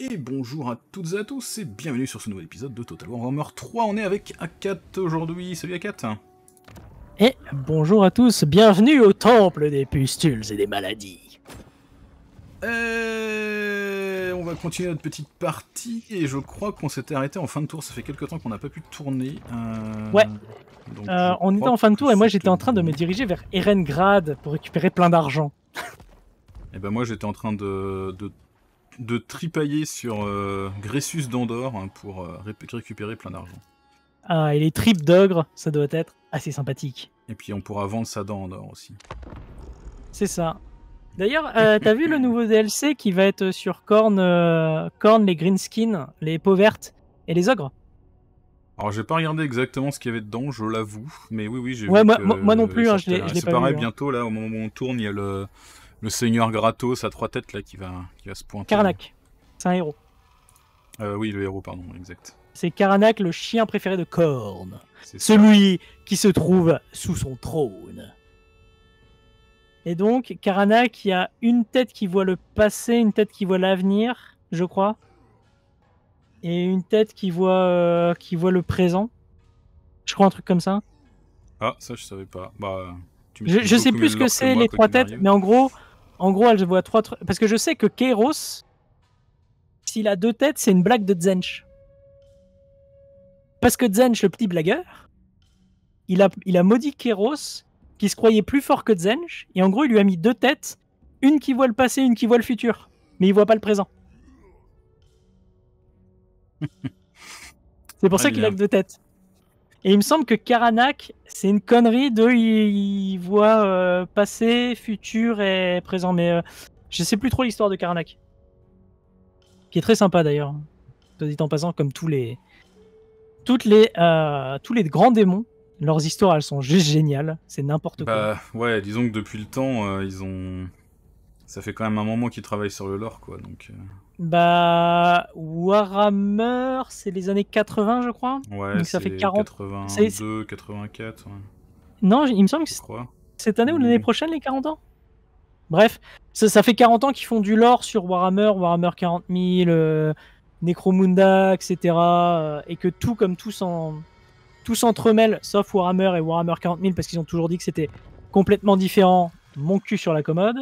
Et bonjour à toutes et à tous et bienvenue sur ce nouvel épisode de Total War Warhammer 3. On est avec Akat aujourd'hui. Salut Akat 4 Et bonjour à tous, bienvenue au temple des pustules et des maladies. Euh, on va continuer notre petite partie et je crois qu'on s'était arrêté en fin de tour. Ça fait quelques temps qu'on n'a pas pu tourner. Euh, ouais. Euh, on était en fin de tour et moi j'étais en train de me diriger vers Erengrad pour récupérer plein d'argent. et eh ben moi j'étais en train de, de de tripailler sur euh, Gressus d'Andorre hein, pour euh, récupérer plein d'argent. Ah, et les tripes d'ogre, ça doit être assez sympathique. Et puis on pourra vendre sa dent en aussi. C'est ça. D'ailleurs, euh, t'as vu le nouveau DLC qui va être sur Korn, Korn les Greenskins, les peaux vertes et les ogres alors j'ai pas regardé exactement ce qu'il y avait dedans, je l'avoue, mais oui oui j'ai vu. Moi, moi, non plus, hein, je l'ai pas. C'est pareil, hein. bientôt là, au moment où on tourne, il y a le, le seigneur Gratos à trois têtes là qui va, qui va se pointer. Karnak, c'est un héros. Euh, oui, le héros, pardon, exact. C'est Karanak, le chien préféré de Korn. Celui qui se trouve sous son trône. Et donc, Karanak, il a une tête qui voit le passé, une tête qui voit l'avenir, je crois. Et une tête qui voit, euh, qui voit le présent. Je crois un truc comme ça. Ah, ça, je savais pas. Bah, je, je sais plus ce que c'est, les trois têtes, mais en gros, en gros, elle vois trois trucs. Parce que je sais que Kairos, s'il a deux têtes, c'est une blague de Zench. Parce que Zench, le petit blagueur, il a, il a maudit Kairos qui se croyait plus fort que Zench. Et en gros, il lui a mis deux têtes. Une qui voit le passé, une qui voit le futur. Mais il voit pas le présent. c'est pour ça ah, qu'il a deux têtes. Et il me semble que Karanak, c'est une connerie de il, voit euh, passé, futur et présent. Mais euh, je sais plus trop l'histoire de Karanak. Qui est très sympa d'ailleurs. Dit en passant, comme tous les, toutes les, euh, tous les grands démons, leurs histoires elles sont juste géniales. C'est n'importe quoi. Bah, ouais, disons que depuis le temps, ils ont. Ça fait quand même un moment qu'ils travaillent sur le lore, quoi. Donc. Bah, Warhammer, c'est les années 80, je crois. Ouais, Donc ça fait 40. 82, 84. Non, il me semble que c'est cette année ou l'année mmh. prochaine, les 40 ans. Bref, ça, fait 40 ans qu'ils font du lore sur Warhammer, Warhammer 40000 euh, Necromunda, etc. Euh, et que tout, comme tout s'entremêle, sauf Warhammer et Warhammer 40000 parce qu'ils ont toujours dit que c'était complètement différent. Mon cul sur la commode.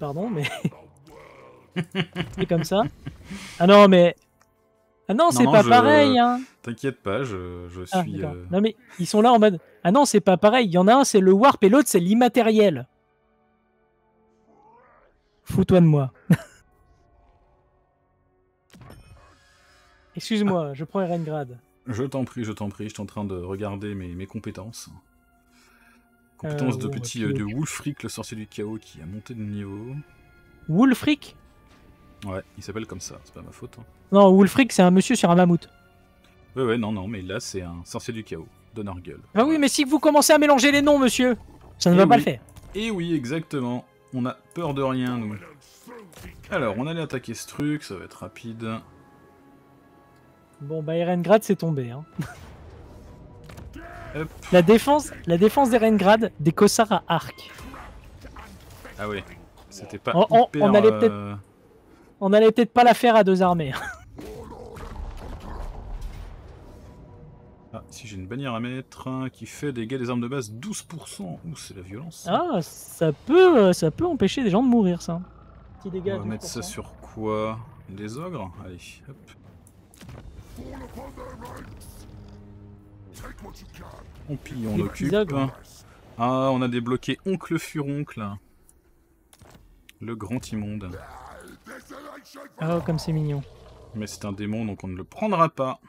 Pardon, mais. C'est comme ça. Ah non, mais. Ah non, c'est pas pareil. Hein. T'inquiète pas, je, ah, suis. Euh, non, mais ils sont là en mode. Ah non, c'est pas pareil. Il y en a un, c'est le warp et l'autre, c'est l'immatériel. Fous-toi de moi. Excuse-moi, ah. je prends Erengrad. Je t'en prie, je t'en prie, je suis en train de regarder mes, mes compétences. Compétences euh, de petit, euh, de Wolfric, le sorcier du chaos qui a monté de niveau. Wolfric Ouais, il s'appelle comme ça, c'est pas ma faute. Hein. Non, Wolfric, c'est un monsieur sur un mammouth. Ouais, ouais, non, non, mais là, c'est un sorcier du chaos, gueule Ah oui, mais si vous commencez à mélanger les noms, monsieur, ça ne eh va pas le faire. Et eh oui, exactement. On a peur de rien, nous. Alors, on allait attaquer ce truc, ça va être rapide. Bon, bah, Erengrad, c'est tombé, hein. La défense, la défense d'Erengrad, des cossards à arc. Ah ouais, c'était pas on, on allait peut-être... Euh, on allait peut-être pas la faire à deux armées. Ah, si j'ai une bannière à mettre hein, qui fait des dégâts des armes de base 12%, ouh c'est la violence. Ah, ça peut, euh, ça peut empêcher des gens de mourir ça. on va mettre ça sur quoi Des ogres Allez, hop. On pille, on occupe. Ah, on a débloqué Oncle Furoncle. Le grand immonde. Oh, comme c'est mignon. Mais c'est un démon, donc on ne le prendra pas.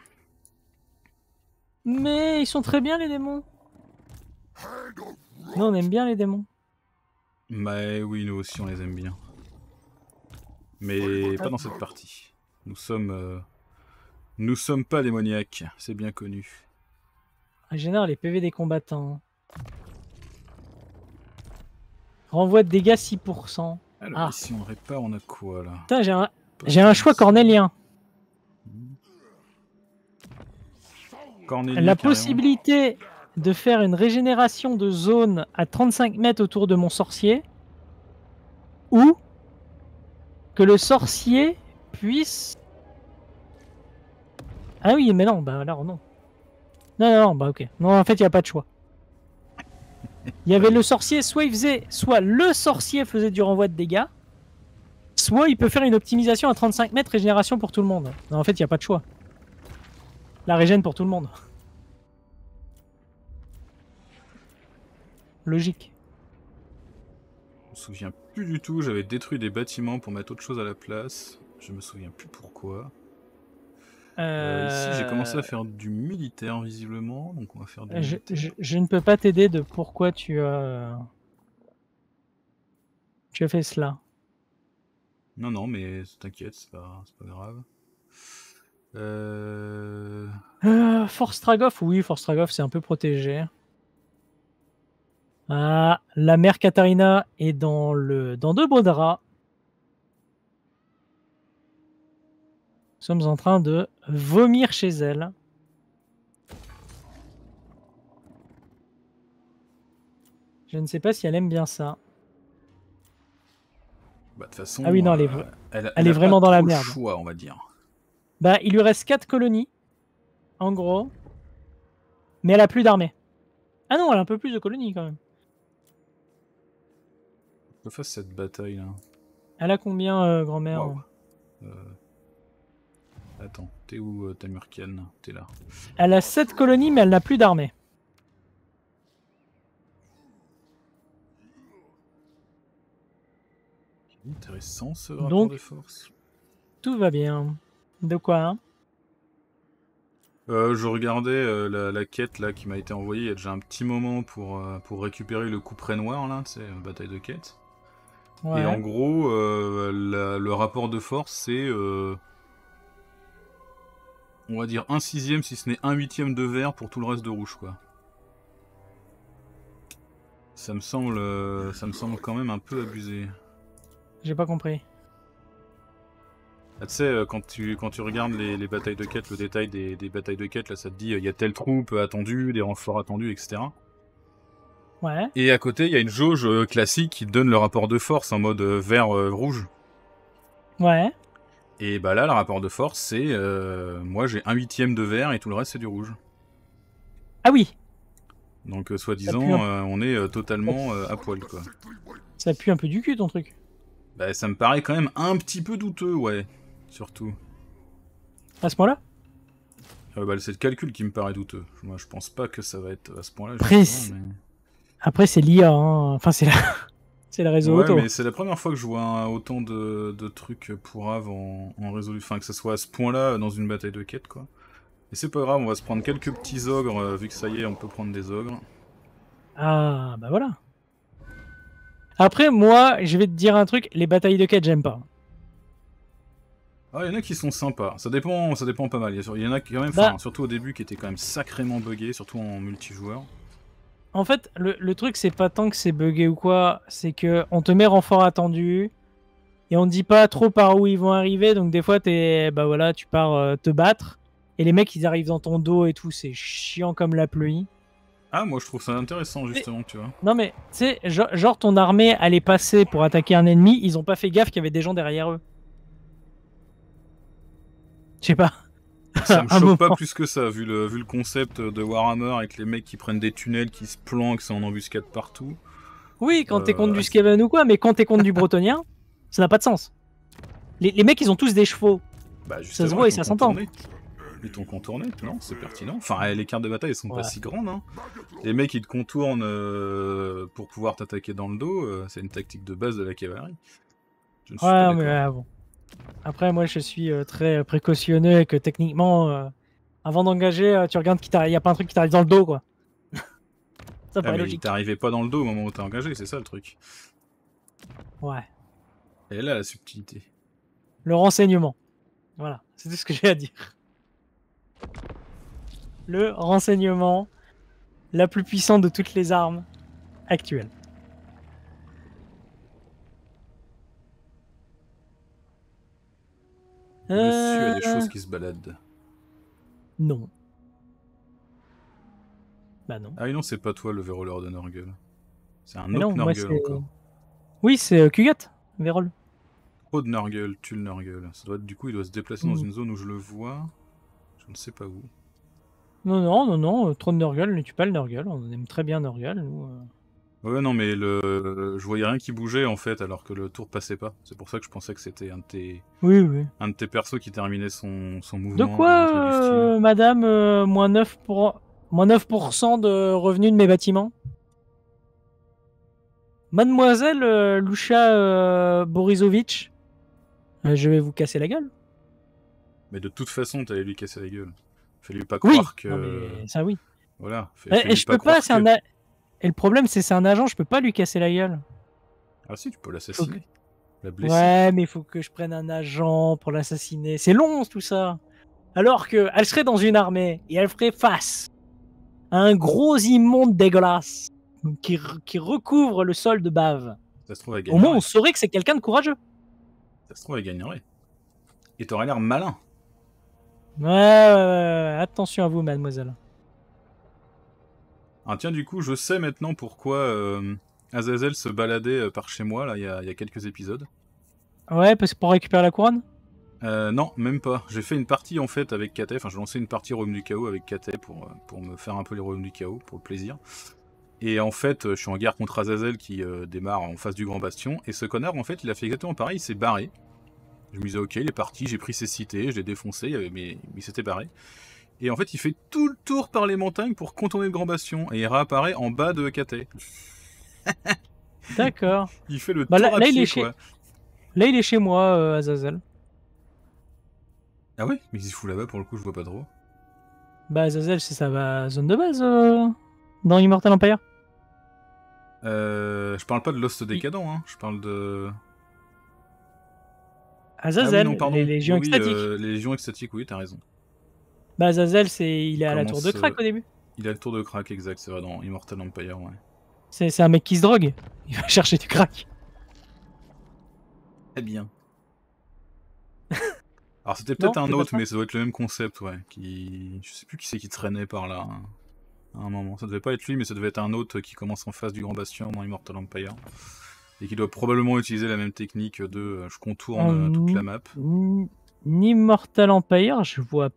Mais ils sont très bien, les démons. Nous, on aime bien les démons. Mais oui, nous aussi, on les aime bien. Mais pas dans cette partie. Nous sommes... Euh, nous sommes pas démoniaques, c'est bien connu. En ah, général, les PV des combattants. Renvoi de dégâts 6% si ah. on répare, on a quoi là j'ai un... choix cornélien. la possibilité de faire une régénération de zone à 35 mètres autour de mon sorcier ou que le sorcier puisse. Ah oui, mais non, bah alors non. Non, non, non, bah ok. Non, en fait, il n'y a pas de choix. Il y avait le sorcier, soit il faisait, soit le sorcier faisait du renvoi de dégâts, soit il peut faire une optimisation à 35 mètres régénération pour tout le monde. Non, en fait, il n'y a pas de choix. La régène pour tout le monde. Logique. Je me souviens plus du tout, j'avais détruit des bâtiments pour mettre autre chose à la place. Je me souviens plus pourquoi. Euh, j'ai commencé à faire du militaire, visiblement. Donc, on va faire je, je, ne peux pas t'aider de pourquoi tu as... Euh, tu as fait cela. Non, non, mais t'inquiète, c'est pas, grave. Euh, ah, Force Tragoff, oui, Force Tragoff, c'est un peu protégé. Ah, la mère Katharina est dans, le, dans de beaux draps. sommes en train de vomir chez elle. Je ne sais pas si elle aime bien ça. Bah, de façon, ah oui, non, elle est, euh, elle, est vraiment dans la merde. Choix, on va dire. Bah, il lui reste 4 colonies, en gros. Mais elle a plus d'armée. Ah non, elle a un peu plus de colonies quand même. fasse cette bataille Elle a combien, euh, grand-mère Attends, t'es où, euh, Tamurkan T'es là. Elle a 7 colonies, mais elle n'a plus d'armée. Intéressant ce rapport de force. Tout va bien. De quoi hein euh, je regardais euh, la, quête là qui m'a été envoyée il y a déjà un petit moment pour, pour récupérer le coup près noir là, c'est bataille de quête. Et en gros, le rapport de force c'est on va dire un sixième, si ce n'est un huitième de vert pour tout le reste de rouge, quoi. Ça me semble, euh, ça me semble quand même un peu abusé. J'ai pas compris. Ah, tu sais, euh, quand tu, quand tu regardes les, batailles de quête, le détail des, batailles de quête, là, ça te dit, euh, il y a telle troupe attendue, des renforts attendus, etc. Ouais. Et à côté, il y a une jauge classique qui donne le rapport de force en mode vert-rouge. ouais. Et bah là, le rapport de force, c'est euh, moi j'ai un huitième de vert et tout le reste c'est du rouge. Ah oui Donc euh, soi-disant, euh, on est totalement oh. à poil quoi. Ça pue un peu du cul ton truc. Bah ça me paraît quand même un petit peu douteux, ouais. Surtout. À ce point-là ah bah, C'est le calcul qui me paraît douteux. Moi je pense pas que ça va être à ce point-là. Après, c'est l'IA, hein. enfin c'est là. C'est la ouais, mais c'est la première fois que je vois autant de, trucs pour avant en, résolu. Enfin, que ce soit à ce point-là dans une bataille de quête, quoi. Et c'est pas grave, on va se prendre quelques petits ogres, euh, vu que ça y est, on peut prendre des ogres. Ah, bah voilà. Après, moi, je vais te dire un truc, les batailles de quête, j'aime pas. Ah, il y en a qui sont sympas. Ça dépend, ça dépend pas mal. Il y en a quand même, bah. surtout au début, qui étaient quand même sacrément buggés, surtout en multijoueur en fait, le, truc, c'est pas tant que c'est bugué ou quoi, c'est que on te met renfort attendu et on ne dit pas trop par où ils vont arriver, donc des fois, es, bah voilà, tu pars euh, te battre et les mecs ils arrivent dans ton dos et tout, c'est chiant comme la pluie. Ah, moi je trouve ça intéressant justement, tu vois. Non, mais tu sais, genre, ton armée allait passer pour attaquer un ennemi, ils ont pas fait gaffe qu'il y avait des gens derrière eux. Je sais pas. Ça me choque pas plus que ça, vu le, concept de Warhammer avec les mecs qui prennent des tunnels, qui se planquent, c'est en embuscade partout. Oui, quand t'es contre du euh, Skaven ou quoi, mais quand t'es contre du Bretonien, ça n'a pas de sens. Les, mecs, ils ont tous des chevaux. Bah, ça se voit et ça s'entend. Ils t'ont contourné, non C'est pertinent. Enfin, eh, les cartes de bataille, elles sont pas si grandes. Hein. Les mecs, ils te contournent euh, pour pouvoir t'attaquer dans le dos. Euh, c'est une tactique de base de la cavalerie. ouais, mais bon. Après, moi, je suis euh, très précautionneux et que techniquement, euh, avant d'engager, euh, tu regardes qu'il n'y a pas un truc qui t'arrive dans le dos, quoi. ça ah, paraît logique. T'arrivais pas dans le dos au moment où t'as engagé, c'est ça le truc. Ouais. Et là, la subtilité. Le renseignement. Voilà, c'est tout ce que j'ai à dire. Le renseignement, la plus puissante de toutes les armes actuelles. a des euh. choses qui se baladent. Non. Bah non. Ah non, c'est pas toi le véroleur de Norgul. C'est un autre encore. Oui, c'est euh, Cugat, Vérol. Oh de Norgul, tue le Norgul. Ça doit du coup, il doit se déplacer dans mm. une zone où je le vois. Je ne sais pas où. Non, non, non, non. Euh, Trop de Norgul ne tue pas le Norgul. On aime très bien Norgul, nous. Ouais, non, mais le... je voyais rien qui bougeait en fait, alors que le tour passait pas. C'est pour ça que je pensais que c'était un de tes. Oui, Un de tes persos qui terminait son, son mouvement. De quoi, euh, madame euh, moins, 9 pour... moins 9% de revenus de mes bâtiments Mademoiselle euh, Lucha Lusha Borisovitch, je vais vous casser la gueule. Mais de toute façon, tu allais lui casser la gueule. Fais-lui pas croire que. Oui, ça, oui. Voilà. et, je peux pas, c'est un le problème, c'est c'est un agent, je peux pas lui casser la gueule. Ah si, tu peux l'assassiner. ouais, mais il faut que je prenne un agent pour l'assassiner. C'est long tout ça. Alors que elle serait dans une armée et elle ferait face à un gros immonde dégueulasse qui, qui recouvre le sol de bave. Au moins, on saurait que c'est quelqu'un de courageux. Ça se trouve, elle gagnerait. Et t'aurais l'air malin. ouais, attention à vous, mademoiselle. Ah tiens, du coup, je sais maintenant pourquoi euh, Azazel se baladait euh, par chez moi, là, il y, a, quelques épisodes. Ouais, parce que pour récupérer la couronne euh, non, même pas. J'ai fait une partie en fait avec Katé. E. enfin je lançais une partie Royaume du Chaos avec Katé e pour, pour me faire un peu les Royaumes du Chaos, pour le plaisir. Et en fait, je suis en guerre contre Azazel qui démarre en face du Grand Bastion, et ce connard en fait il a fait exactement pareil, il s'est barré. Je me disais ok, il est parti, j'ai pris ses cités, je l'ai défoncé, mais il s'était barré. Et en fait, il fait tout le tour par les montagnes pour contourner le Grand Bastion. Et il réapparaît en bas de Katé. D'accord. Il fait le bah tour là, à il est Chez... Là, il est chez moi, euh, Azazel. Ah ouais Mais il se fout là-bas, pour le coup, je vois pas trop. Bah, Azazel, c'est sa zone de base euh, dans Immortal Empire. Euh, je parle pas de Lost Décadent, hein. je parle de. Azazel, ah les légions extatiques. les légions extatiques, oui, t'as raison. Bah, Zazel, c'est... il est à la tour de crack euh, au début. Il a le tour de crack, exact, c'est vrai, dans Immortal Empire, ouais. C'est, un mec qui se drogue. Il va chercher du crack. Très bien. Alors, c'était peut-être un autre, mais ça doit être le même concept, ouais. Qui... Je sais plus qui c'est qui traînait par là hein, à un moment. Ça devait pas être lui, mais ça devait être un autre qui commence en face du Grand Bastion dans Immortal Empire. Et qui doit probablement utiliser la même technique de euh, je contourne euh, toute la hum. map. Hum. Immortal Empire, je vois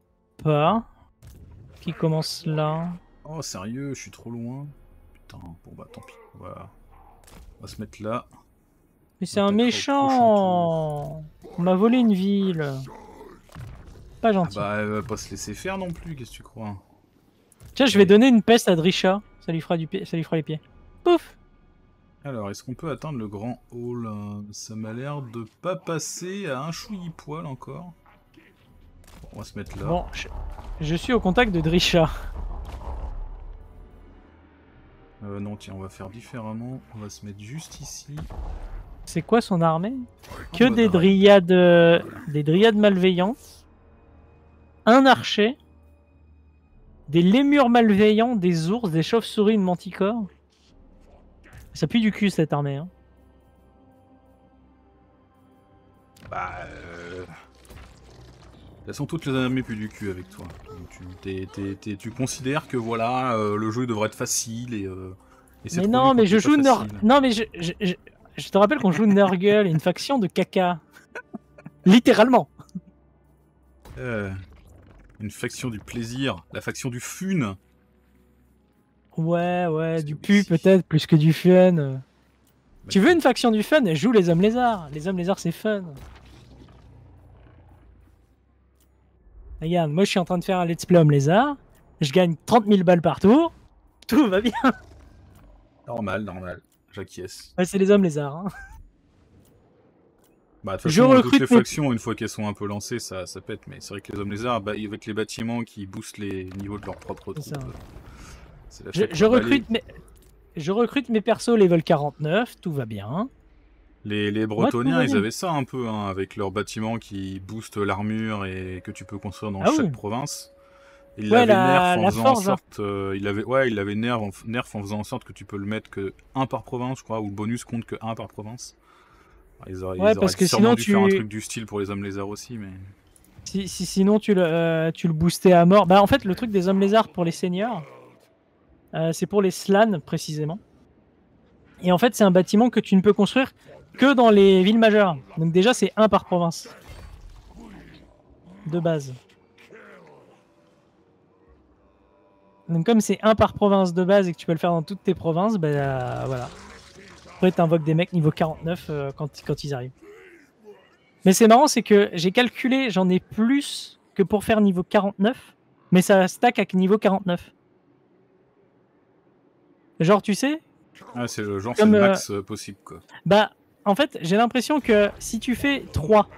qui commence là Oh sérieux, je suis trop loin. Putain, bon bah tant pis. Voilà. on va se mettre là. Mais c'est un méchant On m'a volé une ville Pas ah gentil. bah elle va pas se laisser faire non plus, qu'est-ce que tu crois Tiens, je vais donner une peste à Drisha, ça lui fera, du ça lui fera les pieds. Pouf alors, est-ce qu'on peut atteindre le grand hall euh, Ça m'a l'air de pas passer à un chouillis poil encore. On va se mettre là. je, suis au contact de Drisha. Euh, non, tiens, on va faire différemment. On va se mettre juste ici. C'est quoi son armée Que euh, des dryades, des dryades malveillantes, un archer, des lémures malveillants, des ours, des chauves-souris, une manticore. Ça pue du cul cette armée. Hein. Bah. Euh, elles sont toutes les années plus du cul avec toi. tu, considères que voilà, euh, le jeu devrait être facile et. Euh, c'est mais non mais, je joue non, mais je te rappelle qu'on joue Nurgle, une faction de caca. Littéralement. Euh, une faction du plaisir, la faction du fun. Ouais, ouais, du pu peut-être plus que du fun. Bah, tu veux une faction du fun joue les hommes lézards. Les hommes lézards, c'est fun. Regarde, moi je suis en train de faire un let's play homme lézard. Je gagne 30 000 balles par tour. Tout va bien. Normal, normal. J'acquiesce. Ouais, c'est les hommes lézards. Hein. Bah, de toute façon, je recrute toutes les factions, une fois qu'elles sont un peu lancées, ça, ça pète. Mais c'est vrai que les hommes lézards, avec bah, les bâtiments qui boostent les niveaux de leur propre troupes, je, recrute mes... je recrute mes persos level 49, tout va bien. Les, les Bretoniens, ils avaient ça un peu, hein, avec leur bâtiment qui boostent l'armure et que tu peux construire dans ah chaque province. Il nerf en hein. euh, avait, ouais, il avait nerf, nerf, en faisant en sorte que tu peux le mettre que un par province, je crois, ou le bonus compte que 1 par province. ils auraient, ouais, parce que sinon dû tu... faire un truc du style pour les hommes lézards aussi, mais. Si, sinon tu le, euh, le boostais à mort. Bah en fait le truc des hommes lézards pour les seigneurs, euh, c'est pour les slans précisément. Et en fait c'est un bâtiment que tu ne peux construire que dans les villes majeures. Donc déjà, c'est un par province. De base. Donc comme c'est un par province de base et que tu peux le faire dans toutes tes provinces, ben bah, voilà. Après, t'invoques des mecs niveau 49 euh, quand, quand ils arrivent. Mais c'est marrant, c'est que j'ai calculé, j'en ai plus que pour faire niveau 49, mais ça stack à niveau 49. Genre, tu sais, ah, c'est le genre, c'est euh, max possible quoi. Bah, en fait, j'ai l'impression que si tu fais 3,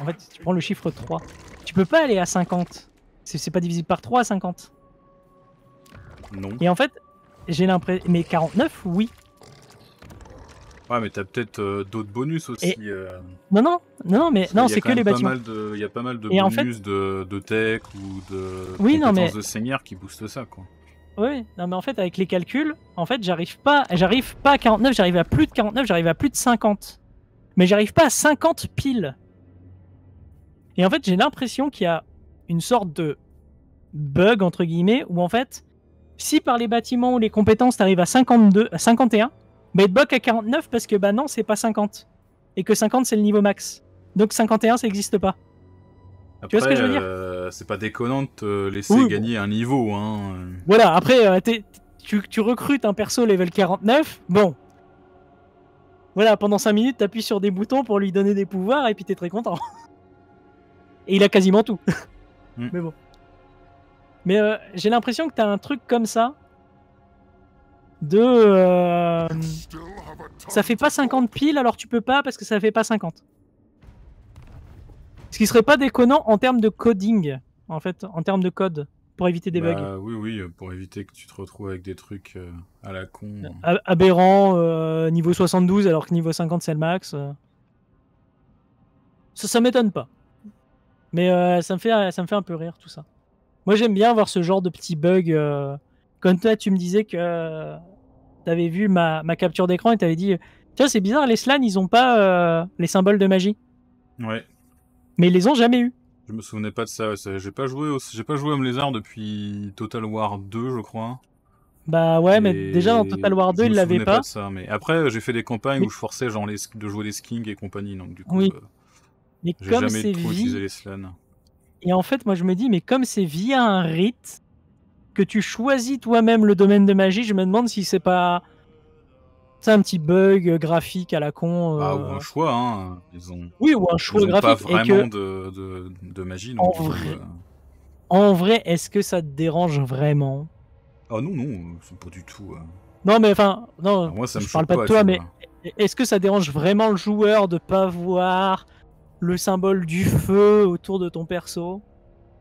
en fait, tu prends le chiffre 3, tu peux pas aller à 50. C'est pas divisible par 3 à 50. Non. Et en fait, j'ai l'impression. Mais 49, oui. Ouais, mais t'as peut-être euh, d'autres bonus aussi. Euh. Non, non, non, mais non, c'est que les bâtiments. Il y a pas mal de bonus en fait... de, tech ou de oui, non, mais... de seigneur qui booste ça, quoi. Oui, non mais en fait avec les calculs, en fait j'arrive pas, j'arrive pas à 49, j'arrive à plus de 49, j'arrive à plus de 50. Mais j'arrive pas à 50 piles. Et en fait j'ai l'impression qu'il y a une sorte de bug entre guillemets où en fait si par les bâtiments ou les compétences t'arrives à 52, à 51, mais bah, bug à 49 parce que bah non c'est pas 50 et que 50 c'est le niveau max. Donc 51 ça n'existe pas. tu vois ce que je veux dire euh, euh, c'est pas déconnant de te laisser gagner un niveau. Hein. Voilà, après, euh, tu, recrutes un perso level 49, bon. Voilà, pendant 5 minutes, t'appuies sur des boutons pour lui donner des pouvoirs et puis t'es très content. Et il a quasiment tout. Mm. Mais bon. Mais euh, j'ai l'impression que t'as un truc comme ça. De. Ça fait pas 50 piles, alors tu peux pas parce que ça fait pas 50. Ce qui serait pas déconnant en termes de coding, en fait, en termes de code, pour éviter des bugs. Bah, oui, oui, pour éviter que tu te retrouves avec des trucs euh, à la con. aberrant, euh, niveau 72 alors que niveau 50 c'est le max. Euh. Ça, ça m'étonne pas. Mais ça, me fait, ça me fait un peu rire tout ça. Moi j'aime bien voir ce genre de petits bugs. Comme toi tu me disais que tu avais vu ma, capture d'écran et t'avais dit Tiens, c'est bizarre, les slans ils ont pas les symboles de magie. Ouais. Mais ils les ont jamais eu. Je me souvenais pas de ça. J'ai pas joué, j'ai pas joué Homme depuis Total War 2, je crois. Bah ouais, mais déjà dans Total War 2, ils l'avaient pas. pas ça, mais après, j'ai fait des campagnes où je forçais genre de jouer les skins et compagnie, donc du coup. Oui. Euh, mais jamais les slans. Et en fait, moi je me dis, mais comme c'est via un rite que tu choisis toi-même le domaine de magie, je me demande si c'est pas c'est un petit bug euh, graphique à la con. Euh. Bah, ou un choix, hein, Oui, ou un choix graphique. vraiment de, de, de, magie. en, euh, vrai... en vrai, est-ce que ça te dérange vraiment Ah non, non, c'est pas du tout. Non, mais enfin, non, moi, ça je me parle pas, de toi, mais e-, est-ce que ça dérange vraiment le joueur de pas voir le symbole du feu autour de ton perso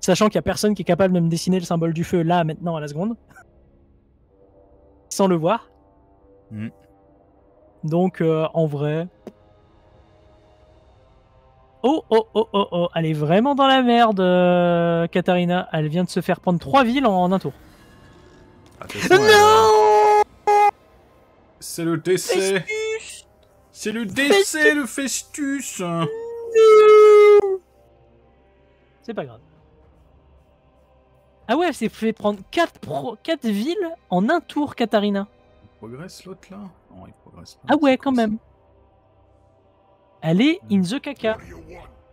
Sachant qu'il y a personne qui est capable de me dessiner le symbole du feu là, maintenant, à la seconde. Sans le voir. Hmm. Donc, euh, en vrai. Oh, oh, oh, oh, oh, elle est vraiment dans la merde, euh, Katharina. Elle vient de se faire prendre trois villes en, un tour. non C'est le décès. C'est le décès, le festus. C'est pas grave. Ah ouais, elle s'est fait prendre 4, 4 villes en un tour, Katharina progresse l'autre là Ah ouais, quand même. Elle est in the caca,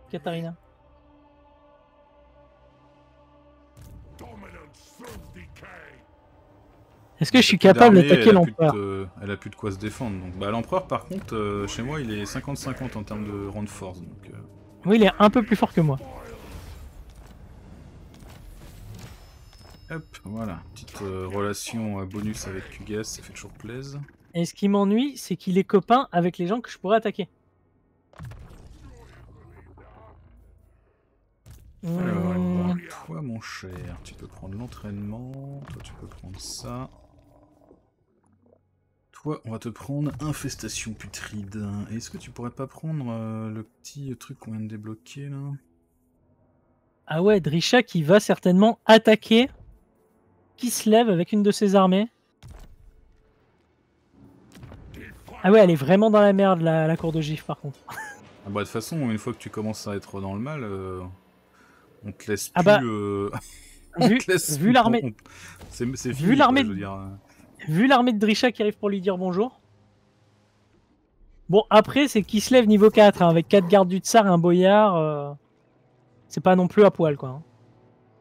Katarina. Est-ce que je suis capable d'attaquer l'empereur euh, Elle a plus de quoi se défendre. Donc, bah, l'empereur, par contre, euh, chez moi, il est 50-50 en termes de rang de force. Euh. Oui, il est un peu plus fort que moi. Hop, voilà. Petite euh, relation euh, bonus avec Kugas, ça fait toujours plaisir. Et ce qui m'ennuie, c'est qu'il est copain avec les gens que je pourrais attaquer. Alors, hmm. toi, mon cher, tu peux prendre l'entraînement, toi, tu peux prendre ça. Toi, on va te prendre infestation putride. Est-ce que tu pourrais pas prendre euh, le petit truc qu'on vient de débloquer, là Ah ouais, Drisha qui va certainement attaquer qui se lève avec une de ses armées. Ah ouais, elle est vraiment dans la merde, la, la cour de gif, par contre. Ah bah, de toute façon, une fois que tu commences à être dans le mal, euh, on te laisse ah bah, euh, vu, vu l'armée... Vu l'armée de... Drisha qui arrive pour lui dire bonjour. Bon, après, c'est qui se lève niveau 4, hein, avec 4 gardes du tsar et un boyard. Euh, c'est pas non plus à poil, quoi. Hein.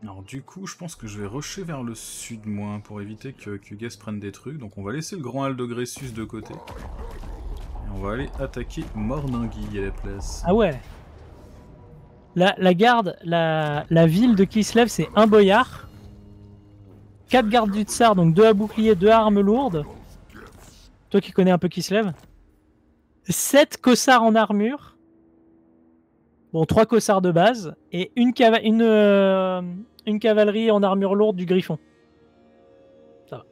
Alors du coup, je pense que je vais rusher vers le sud, moins pour éviter que Guess prenne des trucs. Donc on va laisser le grand hall de de côté. Et on va aller attaquer Morningui à la place. Ah ouais La, garde, la, ville de Kislev, c'est un boyard. Quatre gardes du tsar, donc deux à bouclier, deux armes lourdes. Toi qui connais un peu Kislev. Sept cossards en armure. Bon, trois cossards de base et une, une, euh, une cavalerie en armure lourde du griffon. Ça va.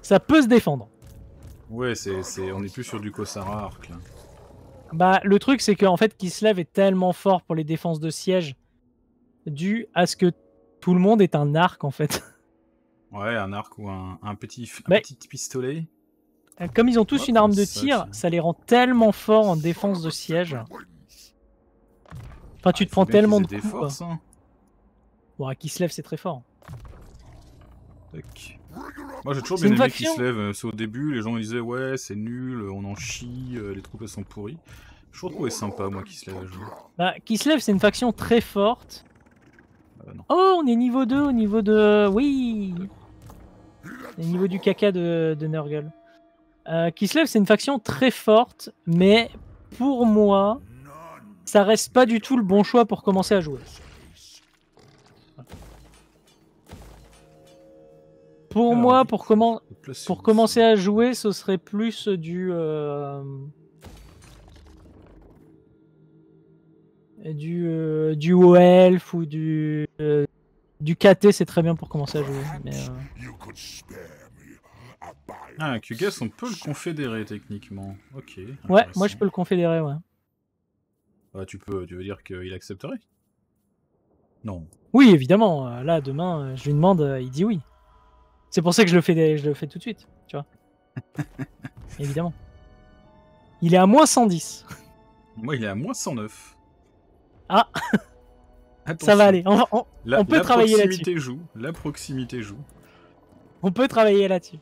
Ça peut se défendre. Ouais, c'est, on est plus sur du cossard à arc. Là. Bah, le truc, c'est qu'en fait, Kislev est tellement fort pour les défenses de siège, dû à ce que tout le monde est un arc, en fait. Ouais, un arc ou un, petit, pistolet. Euh, comme ils ont tous une arme de tir, ça, ça les rend tellement forts en défense de siège. Enfin, tu ah, te prends tellement de coups. Forces, bon, hein. hein. qui se lève, c'est très fort. Tac. Moi j'ai toujours bien aimé qui se lève. Euh, c'est au début, les gens disaient ouais, c'est nul, on en chie, euh, les troupes elles sont pourries. Je trouve ça sympa moi qui se lève. Hein. Bah, qui se lève, c'est une faction très forte. Ah, bah, oh, on est niveau 2 au niveau de. Oui Au niveau du caca de, Nurgle. Euh, qui se lève, c'est une faction très forte, mais pour moi, ça reste pas du tout le bon choix pour commencer à jouer. Pour moi, pour, commencer à jouer, ce serait plus du... Euh, du, euh, du ou du... Euh, du KT, c'est très bien pour commencer à jouer. Euh. Ah, QGAS, on peut le confédérer techniquement. Ok. Ouais, moi je peux le confédérer, ouais. Bah, tu peux, tu veux dire qu'il accepterait Non. Oui, évidemment. Euh, là, demain, euh, je lui demande, euh, il dit oui. C'est pour ça que je le fais, je le fais tout de suite, tu vois. évidemment. Il est à moins 110. Moi, il est à moins 109. Ah Ça va aller. On, peut travailler là-dessus. La proximité joue. La proximité joue. On peut travailler là-dessus.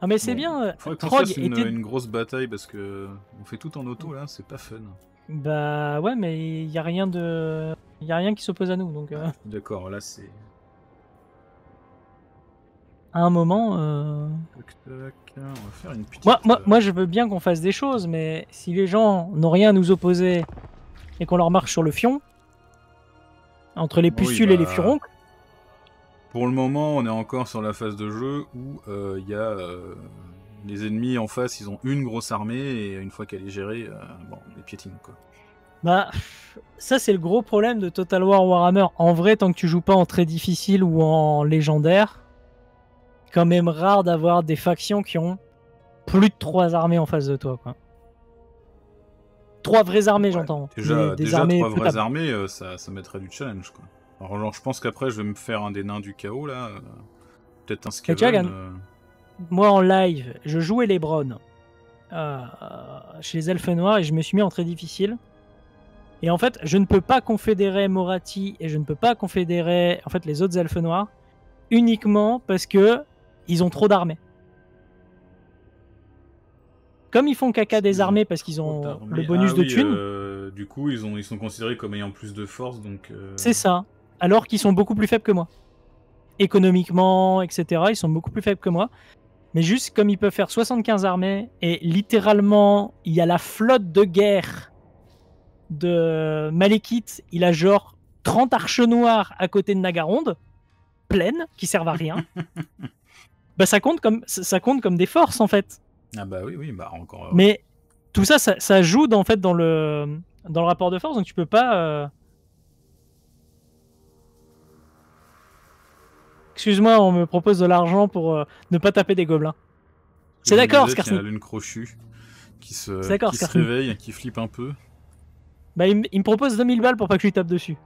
Ah mais c'est bien. Euh, faudrait une, grosse bataille parce que on fait tout en auto là, c'est pas fun. Bah ouais, mais il y a rien de, y a rien qui s'oppose à nous donc. Euh. D'accord, là c'est. À un moment. Moi, je veux bien qu'on fasse des choses, mais si les gens n'ont rien à nous opposer et qu'on leur marche sur le fion, entre les pustules et les bah, furoncles. Pour le moment, on est encore sur la phase de jeu où euh, il y a euh, les ennemis en face, ils ont une grosse armée et une fois qu'elle est gérée, euh, bon, on les piétine quoi. Bah, ça c'est le gros problème de Total War Warhammer. En vrai, tant que tu joues pas en très difficile ou en légendaire, quand même rare d'avoir des factions qui ont plus de trois armées en face de toi. Quoi. Trois vraies armées, j'entends. Déjà, trois vraies armées, ça, ça mettrait du challenge. Quoi. Alors, je pense qu'après, je vais me faire un des nains du chaos, là. Euh, peut-être un euh. Moi, en live, je jouais les Bronnes euh, chez les Elfes Noirs et je me suis mis en très difficile. Et en fait, je ne peux pas confédérer Morati et je ne peux pas confédérer en fait les autres Elfes Noirs uniquement parce que ils ont trop d'armées. Comme ils font caca des armées parce qu'ils ont le bonus ah de tune. du coup, ils, ont, ils sont considérés comme ayant plus de force, donc. C'est ça alors qu'ils sont beaucoup plus faibles que moi. Économiquement, etc., ils sont beaucoup plus faibles que moi. Mais juste comme ils peuvent faire 75 armées, et littéralement, il y a la flotte de guerre de Malekith, il a genre 30 arches noires à côté de Nagaronde, pleines, qui servent à rien. bah ça compte comme ça compte comme des forces en fait. Ah bah oui oui bah encore. Euh, Mais tout ça, ça, joue dans, en fait dans le dans le rapport de force, donc tu peux pas euh, excuse-moi, on me propose de l'argent pour euh, ne pas taper des gobelins. C'est d'accord, Scarson. Il y a la lune crochue qui se, qui se réveille, qui flippe un peu. Bah, il, me propose 2000 balles pour pas que je lui tape dessus.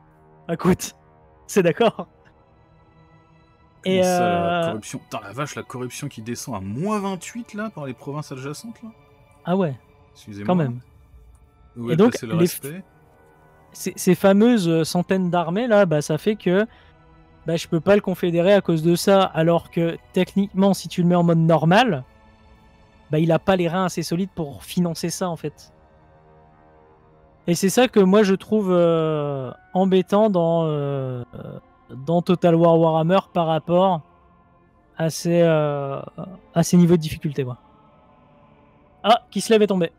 Écoute, c'est d'accord. Et la euh, corruption. Dans la vache, la corruption qui descend à moins 28 là par les provinces adjacentes là. Ah ouais. Excusez-moi. Quand même. Et donc, le ces, ces, fameuses euh, centaines d'armées là, bah, ça fait que bah, je peux pas le confédérer à cause de ça. Alors que techniquement, si tu le mets en mode normal, bah, il a pas les reins assez solides pour financer ça en fait. Et c'est ça que moi je trouve euh, embêtant dans, euh, dans Total War Warhammer par rapport à ces, euh, à niveaux de difficulté. Moi. Ah, qui se lève est tombé.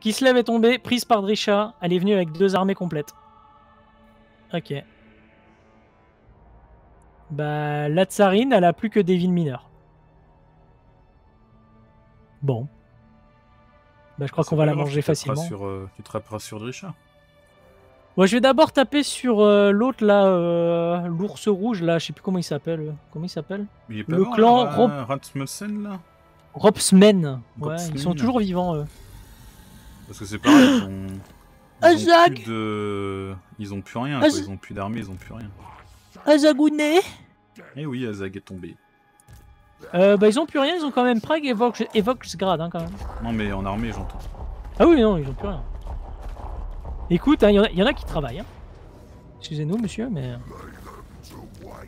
Qui se est tombé, prise par Drisha. Elle est venue avec deux armées complètes. Ok. Bah, la tsarine, elle a plus que des villes mineures. Bon. Bah, je crois bah, qu'on va la manger facilement. Sur, euh, tu te sur Dricha. Ouais, je vais d'abord taper sur euh, l'autre là, euh, l'ours rouge là, je sais plus comment il s'appelle. Comment il s'appelle Le clan Rob... là Robsmen. Ouais, ils sont toujours vivants eux. Parce que c'est pareil, ils ah, ils ont Ils ont plus rien, ah, ils ont plus d'armée, ils ont plus rien. Azagouné ah, Eh oui, Azag est tombé. Euh, bah ils ont plus rien, ils ont quand même Prague et Vox, hein, quand même. Non mais en armée j'entends. Ah oui non, ils ont plus rien. Écoute, il hein, y, y, en a qui travaillent. Hein. Excusez-nous monsieur, mais... Euh,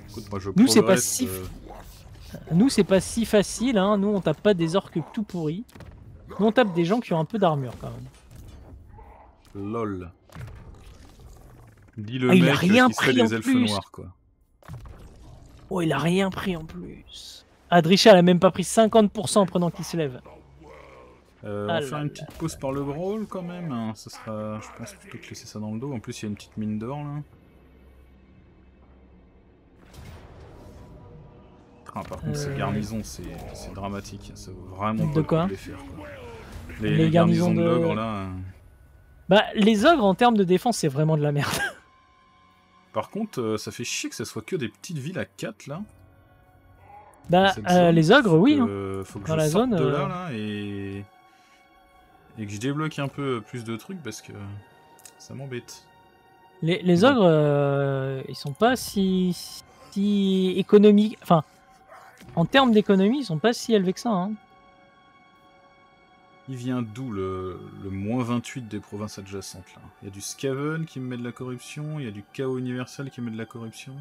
Écoute, moi, je nous c'est pas si... Euh, nous c'est pas si facile, hein. nous on tape pas des orques tout pourris. Nous on tape des gens qui ont un peu d'armure quand même. Lol. Dis le ah, il a rien pris des elfes plus. noirs, quoi. Oh, il a rien pris en plus. elle a même pas pris 50% en prenant qu'il se lève. Euh, on va ah faire une petite pause par le brawl quand même. Ça hein. sera, je pense, plutôt que laisser ça dans le dos. En plus, il y a une petite mine d'or là. Ah, par contre, ces euh, garnisons, c'est dramatique. Ça vaut vraiment le les faire. Quoi. Les, garnisons, de l'ogre là. Bah, les ogres, en termes de défense, c'est vraiment de la merde. Par contre, euh, ça fait chier que ça soit que des petites villes à 4 là. Bah, euh, les ogres, oui. Hein. Faut que je la zone, euh, là, et... et que je débloque un peu plus de trucs parce que ça m'embête. Les, ogres, ils sont pas si, économiques. Enfin, en termes d'économie, ils sont pas si élevés que ça. Hein. Il vient d'où le, le moins 28 des provinces adjacentes là Il y a du Skaven qui me met de la corruption, il y a du Chaos Universel qui me met de la corruption.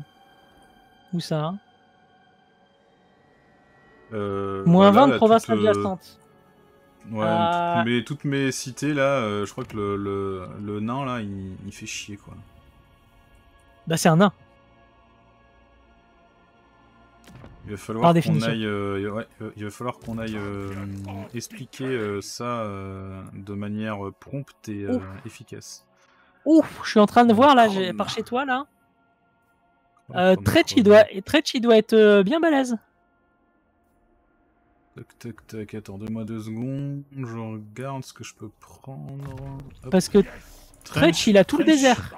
Où ça euh, Moins 20 provinces euh, adjacentes. Ouais, ah. toutes, mes, cités là, euh, je crois que le, le, nain là, il, il, fait chier quoi. Bah c'est un nain. Euh, il va falloir qu'on aille, il va falloir qu'on aille expliquer euh, ça euh, de manière prompte et efficace. Ouf, je suis en train de voir là, j'ai, par chez toi là. Euh, Tretch, il doit, il doit être bien balèze. Tac tac tac, attendez-moi deux secondes, je regarde ce que je peux prendre. Parce que Tretch, il a tout le désert.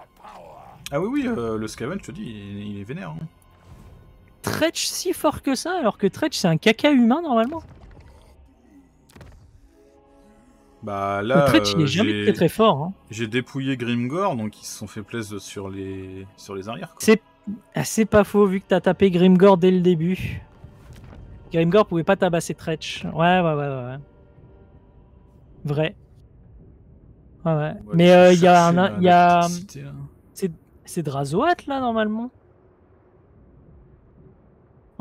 Ah oui, oui, le Scaven, je te dis, il, est vénère. Hein. Tretch si fort que ça alors que Tretch c'est un caca humain normalement Bah là. Tretch il est euh, jamais très très fort. Hein. J'ai dépouillé Grimgore donc ils se sont fait plaisir sur les, sur les arrières. Ah, c'est pas faux vu que t'as tapé Grimgore dès le début. Grimgore pouvait pas tabasser Tretch. Ouais, ouais, ouais, ouais. Vrai. Ouais, ouais. Mais il euh, y a un. Y a... C'est Drazoat là normalement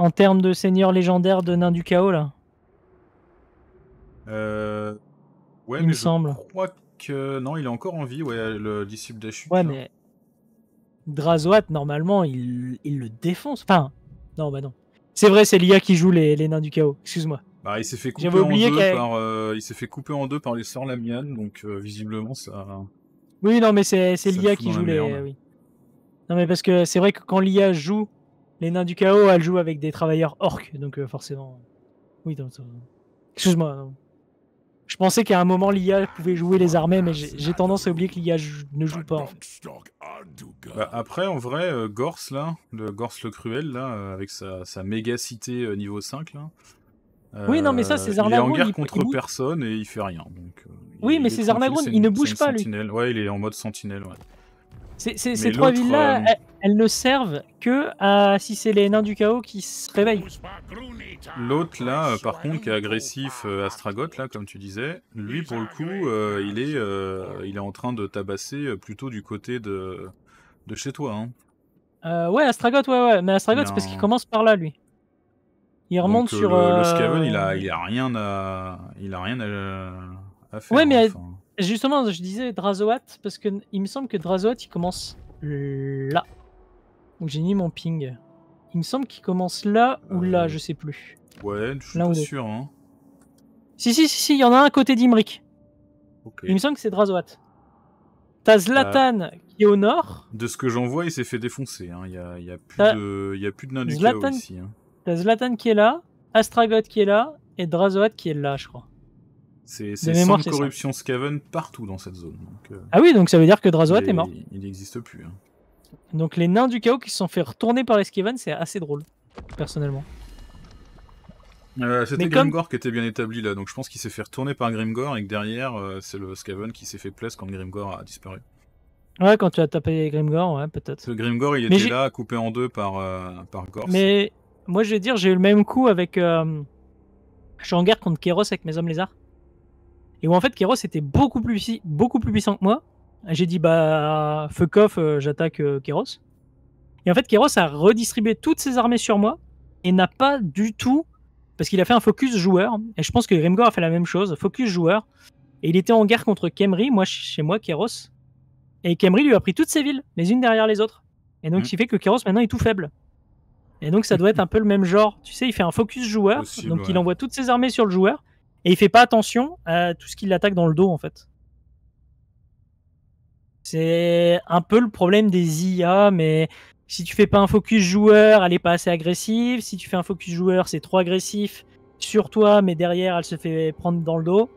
en termes de seigneur légendaire de Nain du Chaos là euh... Ouais, il je semble. crois que non, il est encore en vie, ouais, le disciple des Ouais, mais Drazoat, normalement, il... le défonce. Enfin, non, bah non. C'est vrai, c'est l'IA qui joue les, Nains du Chaos, excuse-moi. Bah, il s'est fait couper en deux par, euh, il s'est fait couper en deux par les sœurs Lamiane, donc euh, visiblement ça. Oui, non, mais c'est l'IA qui joue les. Non, mais parce que c'est vrai que quand l'IA joue les nains du chaos, elle jouent avec des travailleurs orques, donc euh, forcément. Euh, oui, dans le... Euh, excuse-moi. Je pensais qu'à un moment l'IA pouvait jouer les armées, mais j'ai tendance à oublier que l'IA ne joue pas. Bah, après, en vrai, Gors là, le Gors le cruel là, avec sa, sa, méga cité niveau 5 là. oui, non, mais ça, c'est Zarnagon. Il est en guerre contre personne et il fait rien. oui, mais c'est Zarnagon, il ne bouge pas lui. Ouais, il est en mode sentinelle. Ouais ces trois villes-là, euh, elles, ne servent que à si c'est les nains du chaos qui se réveillent. L'autre là, euh, par contre, qui est agressif, euh, Astragoth là, comme tu disais, lui pour le coup, il est, il est en train de tabasser plutôt du côté de, de chez toi. Hein. ouais, Astragoth, ouais, ouais, mais Astragoth, c'est parce qu'il commence par là, lui. Il remonte sur. Le, le il a, il a rien à, il a rien à, faire. Ouais, mais Justement, je disais Drazoat, parce que il me semble que Drazoat, il commence là. Donc j'ai mis mon ping. Il me semble qu'il commence là ou là, je sais plus. Ouais, je suis sûr. Hein. Si, si, si, si, il y en a un à côté d'Imric. Il me semble que c'est Drazoat. T'as Zlatan bah, qui est au nord. De ce que j'en vois, il s'est fait défoncer. Hein. Il n'y a, y a, plus de, y a plus de du ici. Hein. T'as Zlatan qui est là, Astragoth qui est là, et Drazoat qui est là, je crois. C'est sans corruption Skaven partout dans cette zone. Euh, ah oui, donc ça veut dire que Drazoat est mort. Il n'existe plus. Hein. Donc les nains du chaos qui se sont fait retourner par les Skaven, c'est assez drôle, personnellement. Euh, c'était Grimgore qui était bien établi là, donc je pense qu'il s'est fait retourner par Grimgore et que derrière, euh, c'est le Skaven qui s'est fait place quand Grimgore a disparu. Ouais, quand tu as tapé Grimgore, ouais, peut-être. Le Grimgore, il était là, coupé en deux par, par Mais moi, je vais dire, j'ai eu le même coup avec. je suis en guerre contre Keros avec mes hommes lézards et où en fait Keros était beaucoup plus, puissant que moi. J'ai dit bah fuck off, euh, j'attaque euh, Keros. Et en fait Keros a redistribué toutes ses armées sur moi et n'a pas du tout parce qu'il a fait un focus joueur et je pense que Grimgor a fait la même chose, focus joueur. Et il était en guerre contre Kemri, moi chez moi Keros. Et Kemri lui a pris toutes ses villes, les unes derrière les autres. Et donc, mhm. ce qui fait que Keros maintenant est tout faible. Et donc, ça doit être un peu le même genre. Tu sais, il fait un focus joueur, donc il envoie toutes ses armées sur le joueur. Et il fait pas attention à tout ce qui l'attaque dans le dos, en fait. C'est un peu le problème des IA, mais si tu fais pas un focus joueur, elle est pas assez agressive. Si tu fais un focus joueur, c'est trop agressif sur toi, mais derrière, elle se fait prendre dans le dos.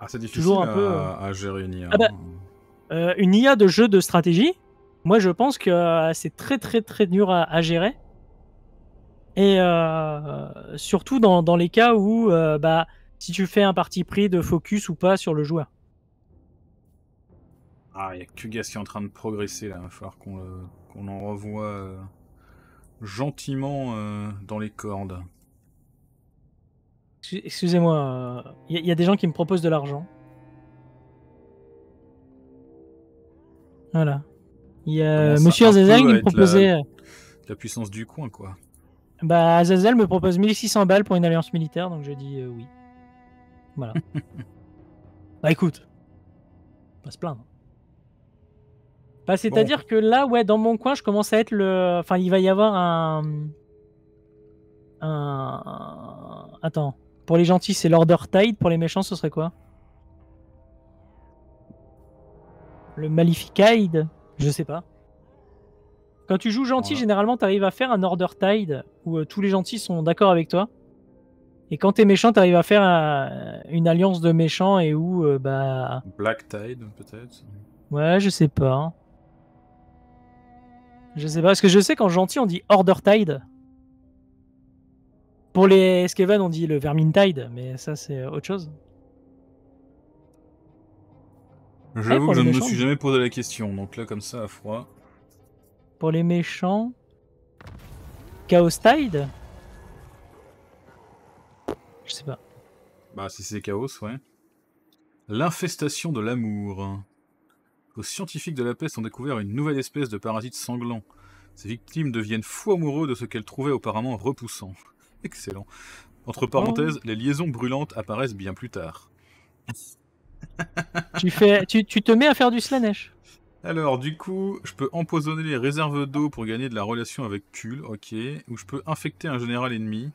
Ah, c'est difficile Toujours un à, peu... Euh, à gérer une IA. Ah bah, euh, une IA de jeu de stratégie, moi je pense que euh, c'est très très très dur à gérer. Et euh, surtout dans, les cas où, euh, bah, si tu fais un parti pris de focus ou pas sur le joueur. Ah, il y a que Kugas qui est en train de progresser là. Il va falloir qu'on euh, en revoie gentiment dans les cordes. Excusez-moi, il y, a des gens qui me proposent de l'argent. Voilà. Il y a Monsieur Zezang qui me proposait. la... puissance du coin, quoi. Bah, Azazel me propose 1600 balles pour une alliance militaire, donc je dis euh, oui. Voilà. bah écoute, pas se plaindre. Bah, C'est-à-dire que là, ouais, dans mon coin, je commence à être le. Enfin, il va y avoir un. Un. Attends. Pour les gentils, c'est l'Order Tide. Pour les méchants, ce serait quoi Le Maleficide Je sais pas. Quand tu joues gentil, généralement, tu arrives à faire un order tide où euh, tous les gentils sont d'accord avec toi. Et quand t'es méchant, t'arrives à faire une alliance de méchants et où euh, bah. Black Tide peut-être. Ouais, je sais pas. Hein. Je sais pas parce que je sais qu'en gentil on dit Order Tide. Pour les Skeven on dit le Vermin Tide, mais ça c'est euh, autre chose. J'avoue ah, que je ne me suis jamais posé la question, donc là comme ça à froid. Pour les méchants, Chaos Tide Je sais pas. Bah, si c'est Chaos, ouais. L'infestation de l'amour. Aux scientifiques de la peste ont découvert une nouvelle espèce de parasite sanglant. Ses victimes deviennent fou amoureux de ce qu'elles trouvaient auparavant repoussant. Excellent. Entre oh. parenthèses, les liaisons brûlantes apparaissent bien plus tard. tu, fais, tu te mets à faire du slanesh. Alors, du coup, je peux empoisonner les réserves d'eau pour gagner de la relation avec Kul, ok. Ou je peux infecter un général ennemi,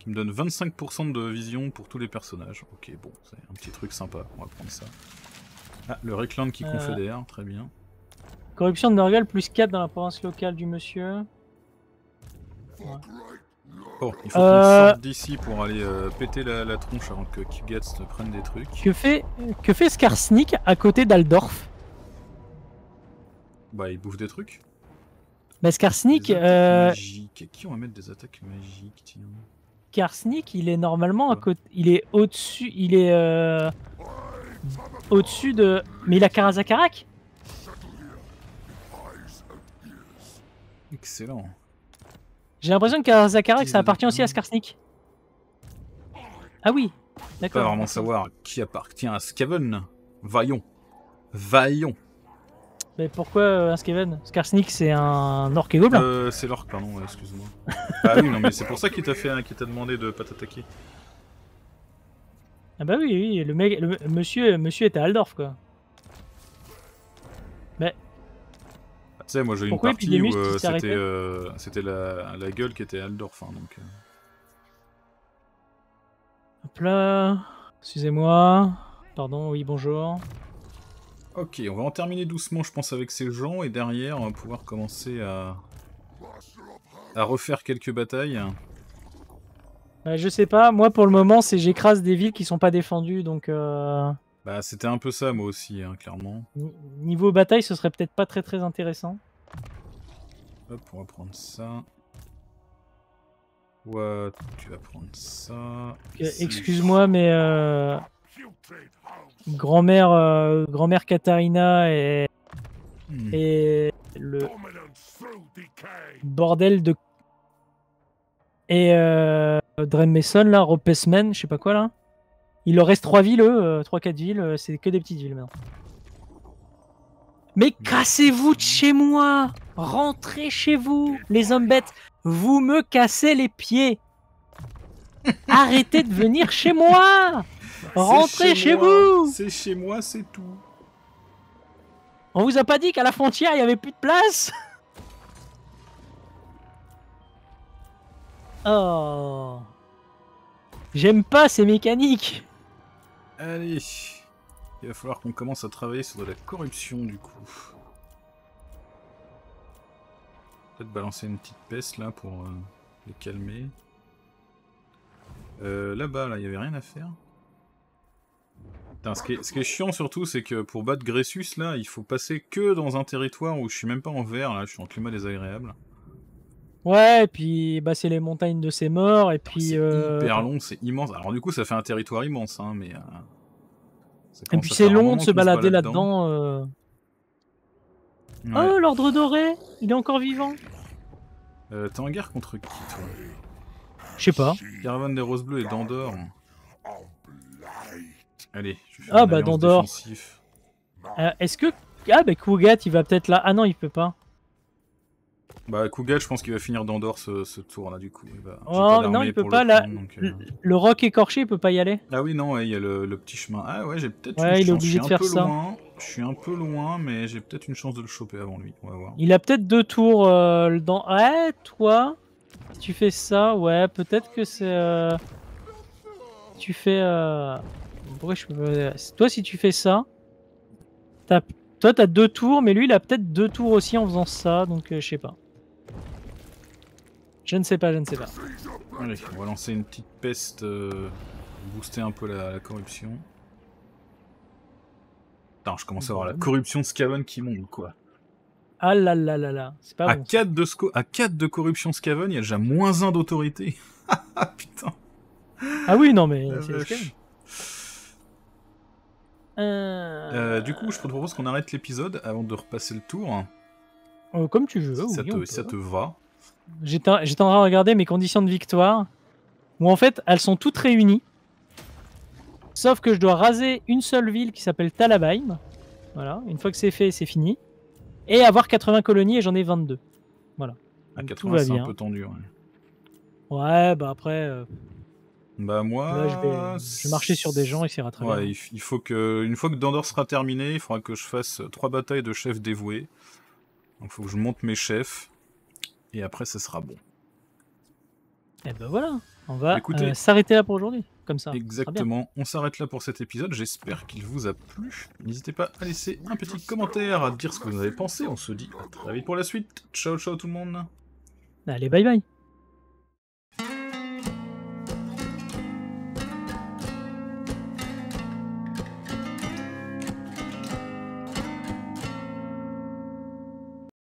qui me donne 25% de vision pour tous les personnages. Ok, bon, c'est un petit truc sympa, on va prendre ça. Ah, le Recland qui euh. confédère, très bien. Corruption de Nurgle, plus 4 dans la province locale du monsieur. Bon, oh, il faut euh. sorte d'ici pour aller euh, péter la, tronche avant que ne prenne des trucs. Que fait, que fait Skarsnik à côté d'Aldorf bah, il bouffe des trucs. Bah, Skarsnik... Euh... Qui on va mettre des attaques magiques tiens. il est normalement à côté. Il est au-dessus. Il est. Euh, au-dessus de. Mais il a Karazakarak Excellent. J'ai l'impression que Karazakarak, ça appartient aussi à Skarsnik. Ah oui, d'accord. Pas vraiment savoir qui appartient à Skaven. Vaillon. Vaillon. Mais pourquoi un euh, Skaven Skarsnik, c'est un orc et gobelin euh, C'est l'orc, pardon, excuse-moi. ah oui, non, mais c'est pour ça qu'il t'a fait, demandé de pas t'attaquer. Ah bah oui, oui, le mec, le monsieur, monsieur était à Aldorf, quoi. Mais. Ah, tu sais, moi j'ai eu une partie où euh, euh, c'était, la, la, gueule qui était à Aldorf, hein, donc. Hop là, excusez-moi. Pardon, oui, bonjour. Ok, on va en terminer doucement, je pense, avec ces gens, et derrière, on va pouvoir commencer à, à refaire quelques batailles. Bah, je sais pas, moi pour le moment, c'est j'écrase des villes qui sont pas défendues, donc... Euh, bah c'était un peu ça, moi aussi, hein, clairement. niveau bataille, ce serait peut-être pas très très intéressant. Hop, on va prendre ça. Ouais, tu vas prendre ça. Excuse-moi, mais... Euh grand-mère euh, grand-mère Katarina et, hmm. et le bordel de et euh, là, Ropesman, je sais pas quoi là. Il leur reste trois villes, eux, euh, trois quatre villes, euh, c'est que des petites villes maintenant. Mais hmm. cassez-vous de chez moi Rentrez chez vous, les hommes bêtes Vous me cassez les pieds Arrêtez de venir chez moi Rentrez chez, vous C'est chez moi, c'est tout. On vous a pas dit qu'à la frontière, il y avait plus de place Oh J'aime pas ces mécaniques Allez Il va falloir qu'on commence à travailler sur de la corruption, du coup. Peut-être balancer une petite peste, là, pour euh, les calmer. Euh, là-bas, là, il y avait rien à faire ce, qui est, chiant surtout, c'est que pour battre Gressus, là, il faut passer que dans un territoire où je suis même pas en vert, là, je suis en climat désagréable. Ouais, et puis bah, c'est les montagnes de ses morts, et puis... C'est euh, hyper long, c'est immense. Alors du coup, ça fait un territoire immense, hein, mais... Euh, et puis c'est long de se balader là-dedans. Euh. Oh, l'ordre doré Il est encore vivant T'es en guerre contre qui, toi Je sais pas. Caravane des Roses Bleues et d'Andorre. Allez, je fais Ah, bah, Dandor. Euh, est-ce que. Ah, bah, Kougat, il va peut-être là. Ah non, il peut pas. Bah, Kougat, je pense qu'il va finir Dandor ce, tour-là, du coup. Oh, non, il peut pas. là. Euh. le roc écorché, il peut pas y aller. Ah, oui, non, il y a le, petit chemin. Ah, ouais, j'ai peut-être. une il est obligé de faire ça. Je suis un peu loin, mais j'ai peut-être une chance de le choper avant lui. On va voir. Il a peut-être deux tours euh, dans. Ouais, toi, tu fais ça, ouais, peut-être que c'est. Tu fais. Toi, si tu fais ça, toi, t'as deux tours, mais lui, il a peut-être deux tours aussi en faisant ça, donc euh, je sais pas. Je ne sais pas, je ne sais pas. Allez, on va lancer une petite peste, euh, booster un peu la, corruption. Attends, je commence à avoir la mhm. corruption Scaven qui monte, quoi. Ah là là là là, c'est pas à 4 de à 4 de corruption Scaven, il y a déjà moins 1 d'autorité. Ah, putain. Ah oui, non mais... c'est euh, euh, du coup, je te propose qu'on arrête l'épisode avant de repasser le tour. Euh, comme tu veux. Ça, te, ça te va. J'ai à regarder mes conditions de victoire, où en fait, elles sont toutes réunies. Sauf que je dois raser une seule ville qui s'appelle Talabaim. Voilà, une fois que c'est fait, c'est fini. Et avoir 80 colonies et j'en ai 22. Voilà. c'est un peu tendu. Ouais, bah après, bah moi, je vais, marcher sur des gens et c'est rattraper. il, faut que, une fois que Dandor sera terminé, il faudra que je fasse trois batailles de chefs dévoués. Donc faut que je monte mes chefs et après ça sera bon. Et eh ben voilà, on va euh, s'arrêter là pour aujourd'hui, comme ça. Exactement, on s'arrête là pour cet épisode, j'espère qu'il vous a plu. N'hésitez pas à laisser un petit commentaire, à dire ce que vous avez pensé, on se dit à très vite pour la suite. Ciao ciao tout le monde. Allez, bye bye.